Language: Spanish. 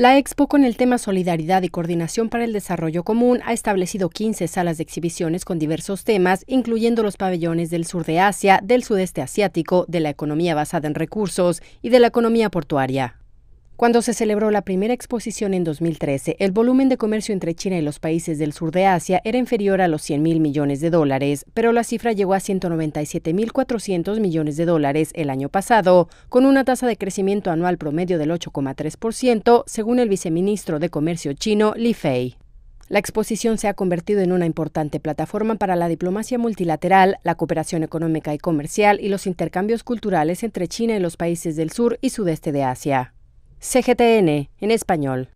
La Expo con el tema Solidaridad y Coordinación para el Desarrollo Común ha establecido 15 salas de exhibiciones con diversos temas, incluyendo los pabellones del sur de Asia, del sudeste asiático, de la economía basada en recursos y de la economía portuaria. Cuando se celebró la primera exposición en 2013, el volumen de comercio entre China y los países del sur de Asia era inferior a los 100 mil millones de dólares, pero la cifra llegó a 197.400 millones de dólares el año pasado, con una tasa de crecimiento anual promedio del 8,3%, según el viceministro de Comercio chino Li Fei. La exposición se ha convertido en una importante plataforma para la diplomacia multilateral, la cooperación económica y comercial y los intercambios culturales entre China y los países del sur y sudeste de Asia. CGTN en español.